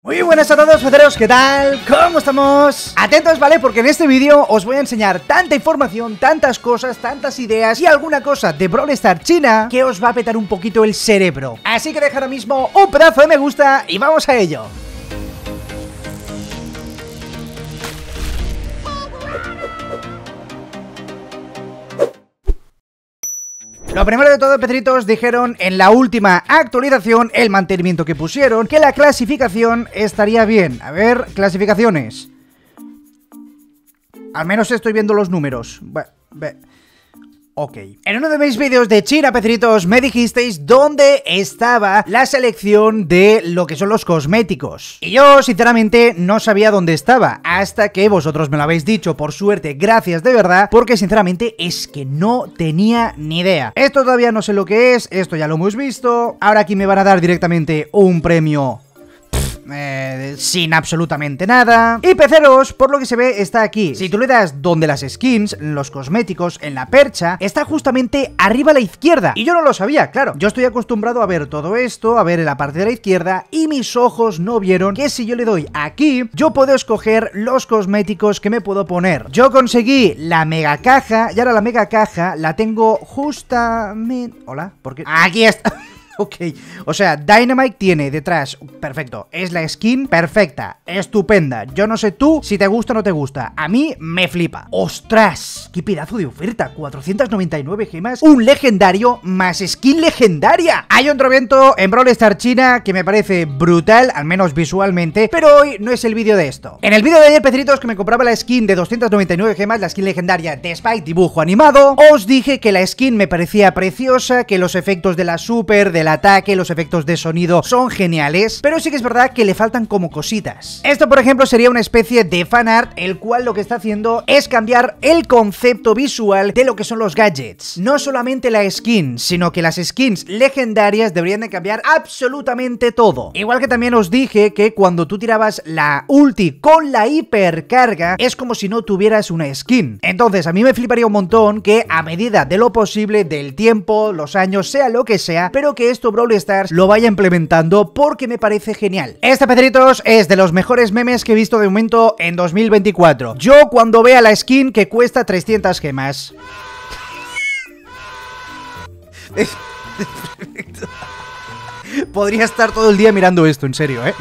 Muy buenas a todos, federos, ¿qué tal? ¿Cómo estamos? Atentos, ¿vale? Porque en este vídeo os voy a enseñar tanta información, tantas cosas, tantas ideas y alguna cosa de Brawl Star China que os va a petar un poquito el cerebro. Así que deja ahora mismo un pedazo de me gusta y vamos a ello. Lo primero de todo, Petritos, dijeron en la última actualización, el mantenimiento que pusieron, que la clasificación estaría bien. A ver, clasificaciones. Al menos estoy viendo los números. Bueno, ok. En uno de mis vídeos de pedritos me dijisteis dónde estaba la selección de lo que son los cosméticos. Y yo, sinceramente, no sabía dónde estaba, hasta que vosotros me lo habéis dicho, por suerte, gracias de verdad, porque sinceramente es que no tenía ni idea. Esto todavía no sé lo que es, esto ya lo hemos visto, ahora aquí me van a dar directamente un premio eh, sin absolutamente nada. Y peceros, por lo que se ve, está aquí. Si tú le das donde las skins, los cosméticos, en la percha, está justamente arriba a la izquierda. Y yo no lo sabía, claro. Yo estoy acostumbrado a ver todo esto, a ver en la parte de la izquierda, y mis ojos no vieron que si yo le doy aquí, yo puedo escoger los cosméticos que me puedo poner. Yo conseguí la mega caja, y ahora la mega caja la tengo justamente... Hola, porque Aquí está... Ok, o sea, Dynamite tiene detrás, perfecto, es la skin perfecta, estupenda. Yo no sé tú si te gusta o no te gusta, a mí me flipa. ¡Ostras! ¡Qué pedazo de oferta! 499 gemas, un legendario más skin legendaria. Hay otro evento en Brawl Star China que me parece brutal, al menos visualmente, pero hoy no es el vídeo de esto. En el vídeo de ayer, Petritos, que me compraba la skin de 299 gemas, la skin legendaria de Spike, dibujo animado, os dije que la skin me parecía preciosa, que los efectos de la super, de la ataque, los efectos de sonido son geniales, pero sí que es verdad que le faltan como cositas. Esto, por ejemplo, sería una especie de fanart, el cual lo que está haciendo es cambiar el concepto visual de lo que son los gadgets. No solamente la skin, sino que las skins legendarias deberían de cambiar absolutamente todo. Igual que también os dije que cuando tú tirabas la ulti con la hipercarga, es como si no tuvieras una skin. Entonces, a mí me fliparía un montón que a medida de lo posible, del tiempo, los años, sea lo que sea, pero que es esto Brawl Stars lo vaya implementando porque me parece genial. Este Pedritos es de los mejores memes que he visto de momento en 2024. Yo cuando vea la skin que cuesta 300 gemas. Podría estar todo el día mirando esto, en serio, ¿eh?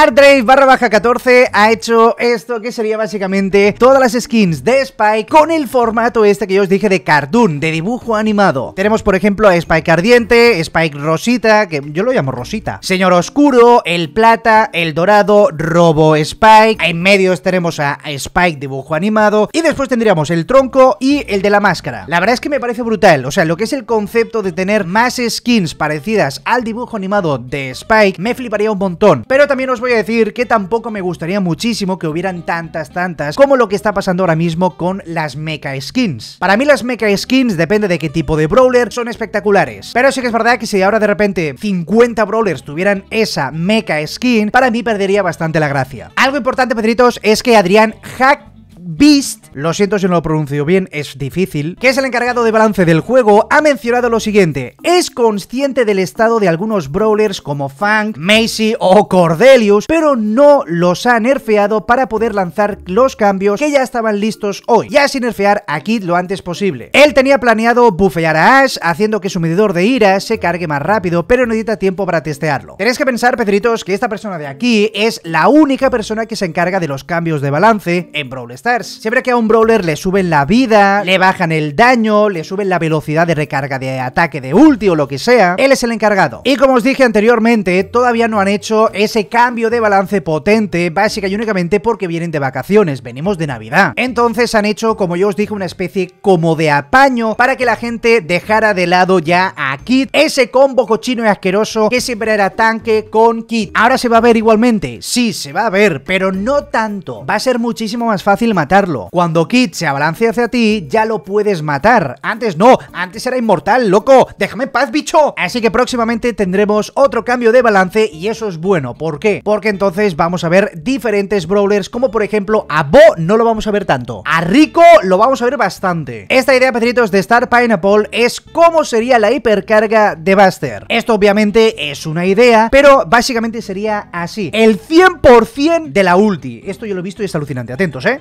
Ardrave barra baja 14 ha hecho esto que sería básicamente todas las skins de Spike con el formato este que yo os dije de cartoon, de dibujo animado. Tenemos por ejemplo a Spike Ardiente, Spike Rosita, que yo lo llamo Rosita, Señor Oscuro, El Plata, El Dorado, Robo Spike, en medios tenemos a Spike dibujo animado y después tendríamos el tronco y el de la máscara. La verdad es que me parece brutal, o sea, lo que es el concepto de tener más skins parecidas al dibujo animado de Spike me fliparía un montón, pero también os voy voy a decir que tampoco me gustaría muchísimo que hubieran tantas, tantas, como lo que está pasando ahora mismo con las mecha skins. Para mí las mecha skins, depende de qué tipo de brawler, son espectaculares. Pero sí que es verdad que si ahora de repente 50 brawlers tuvieran esa mecha skin, para mí perdería bastante la gracia. Algo importante, Pedritos, es que Adrián Hack Beast, lo siento si no lo pronuncio bien, es difícil, que es el encargado de balance del juego, ha mencionado lo siguiente. Es consciente del estado de algunos brawlers como Fang, Macy o Cordelius, pero no los ha nerfeado para poder lanzar los cambios que ya estaban listos hoy, ya sin nerfear a Kid lo antes posible. Él tenía planeado bufear a Ash, haciendo que su medidor de ira se cargue más rápido, pero necesita tiempo para testearlo. Tenéis que pensar, Pedritos, que esta persona de aquí es la única persona que se encarga de los cambios de balance en Brawl Stars Siempre que a un brawler le suben la vida, le bajan el daño, le suben la velocidad de recarga de ataque de ulti o lo que sea, él es el encargado. Y como os dije anteriormente, todavía no han hecho ese cambio de balance potente, básica y únicamente porque vienen de vacaciones, venimos de Navidad. Entonces han hecho, como yo os dije, una especie como de apaño para que la gente dejara de lado ya a Kit ese combo cochino y asqueroso que siempre era tanque con Kit Ahora se va a ver igualmente, sí, se va a ver, pero no tanto. Va a ser muchísimo más fácil matar cuando Kid se abalance hacia ti, ya lo puedes matar. Antes no, antes era inmortal, loco. Déjame en paz, bicho. Así que próximamente tendremos otro cambio de balance y eso es bueno. ¿Por qué? Porque entonces vamos a ver diferentes brawlers, como por ejemplo a Bo no lo vamos a ver tanto. A Rico lo vamos a ver bastante. Esta idea, Pedritos, de Star Pineapple es cómo sería la hipercarga de Buster. Esto obviamente es una idea, pero básicamente sería así. El 100% de la ulti. Esto yo lo he visto y es alucinante. Atentos, ¿eh?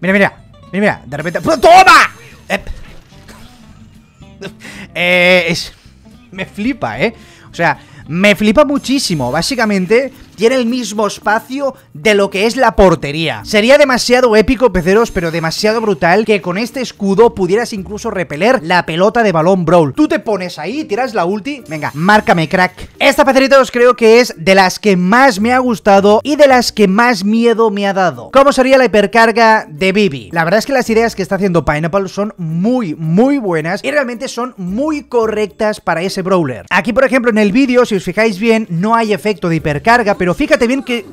Mira, mira. Mira, mira. De repente... ¡Toma! Eh, eh, es... Me flipa, ¿eh? O sea, me flipa muchísimo. Básicamente tiene el mismo espacio de lo que es la portería. Sería demasiado épico, peceros, pero demasiado brutal que con este escudo pudieras incluso repeler la pelota de balón Brawl. Tú te pones ahí, tiras la ulti, venga, márcame crack. Esta os creo que es de las que más me ha gustado y de las que más miedo me ha dado. ¿Cómo sería la hipercarga de Bibi? La verdad es que las ideas que está haciendo Pineapple son muy, muy buenas y realmente son muy correctas para ese brawler. Aquí, por ejemplo, en el vídeo, si os fijáis bien, no hay efecto de hipercarga, pero fíjate bien que...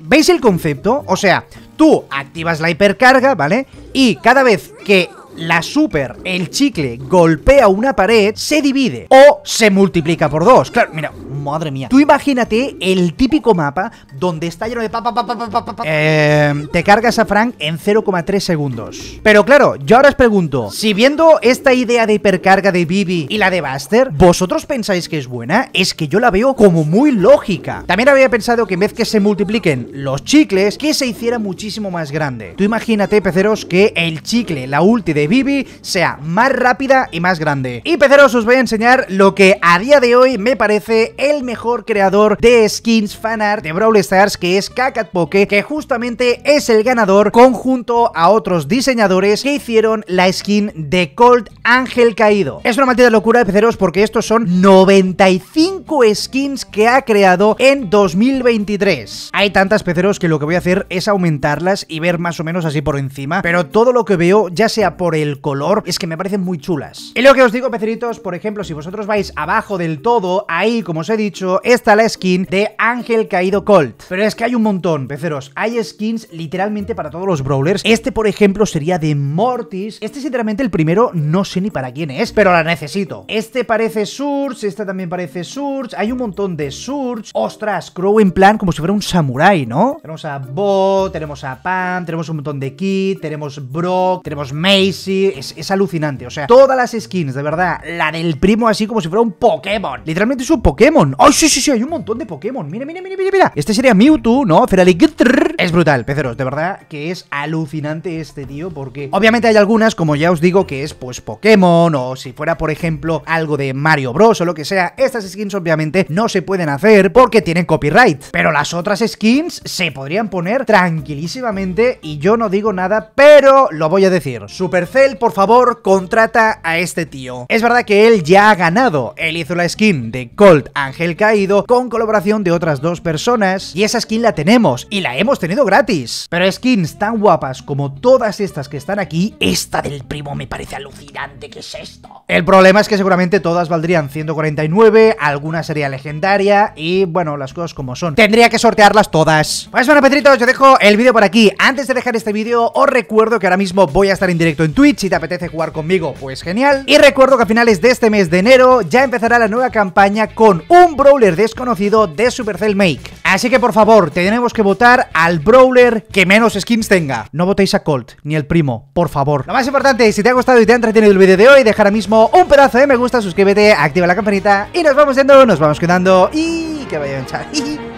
¿Veis el concepto? O sea, tú activas la hipercarga, ¿vale? Y cada vez que la super, el chicle, golpea una pared, se divide o se multiplica por dos. Claro, mira, madre mía. Tú imagínate el típico mapa donde está lleno de pa, pa, pa, pa em, te cargas a Frank en 0,3 segundos. Pero claro, yo ahora os pregunto, si viendo esta idea de hipercarga de Bibi y la de Buster, ¿vosotros pensáis que es buena? Es que yo la veo como muy lógica. También había pensado que en vez que se multipliquen los chicles, que se hiciera muchísimo más grande. Tú imagínate, peceros, que el chicle, la ulti de Bibi, sea más rápida y más grande. Y peceros, os voy a enseñar lo que a día de hoy me parece el mejor creador de skins fanart de Brawl Stars que es Kakat Poke, que justamente es el ganador conjunto a otros diseñadores que hicieron la skin de Cold Ángel Caído. Es una maldita locura, peceros, porque estos son 95 skins que ha creado en 2023. Hay tantas peceros que lo que voy a hacer es aumentarlas y ver más o menos así por encima, pero todo lo que veo, ya sea por el color, es que me parecen muy chulas. Y lo que os digo, peceritos, por ejemplo, si vosotros vais abajo del todo, ahí, como os he dicho, dicho, está la skin de Ángel Caído Colt. Pero es que hay un montón, peceros. Hay skins literalmente para todos los brawlers. Este, por ejemplo, sería de Mortis. Este, sinceramente, el primero no sé ni para quién es, pero la necesito. Este parece Surge, este también parece Surge. Hay un montón de Surge. Ostras, Crow en plan como si fuera un samurai, ¿no? Tenemos a Bo, tenemos a Pan tenemos un montón de Kid, tenemos Brock, tenemos Macy. es alucinante, o sea, todas las skins, de verdad. La del primo así como si fuera un Pokémon. Literalmente es un Pokémon. ¡Ay, sí, sí, sí! Hay un montón de Pokémon. Mira, mira, mira, mira, mira. Este sería Mewtwo, ¿no? Feraligatr. Es brutal, peceros. De verdad que es alucinante este tío porque obviamente hay algunas, como ya os digo, que es pues Pokémon o si fuera, por ejemplo, algo de Mario Bros o lo que sea. Estas skins obviamente no se pueden hacer porque tienen copyright. Pero las otras skins se podrían poner tranquilísimamente y yo no digo nada, pero lo voy a decir. Supercell, por favor, contrata a este tío. Es verdad que él ya ha ganado. Él hizo la skin de Cold and el Caído con colaboración de otras dos personas y esa skin la tenemos y la hemos tenido gratis. Pero skins tan guapas como todas estas que están aquí, esta del primo me parece alucinante, que es esto? El problema es que seguramente todas valdrían 149, alguna sería legendaria y bueno, las cosas como son. Tendría que sortearlas todas. Pues bueno, Petritos, yo dejo el vídeo por aquí. Antes de dejar este vídeo, os recuerdo que ahora mismo voy a estar en directo en Twitch. Si te apetece jugar conmigo, pues genial. Y recuerdo que a finales de este mes de enero ya empezará la nueva campaña con un un brawler desconocido de Supercell Make. Así que por favor, tenemos que votar al brawler que menos skins tenga. No votéis a Colt, ni el primo, por favor. Lo más importante, si te ha gustado y te ha entretenido el vídeo de hoy, deja ahora mismo un pedazo de me gusta, suscríbete, activa la campanita y nos vamos yendo, nos vamos quedando y que vaya a chat.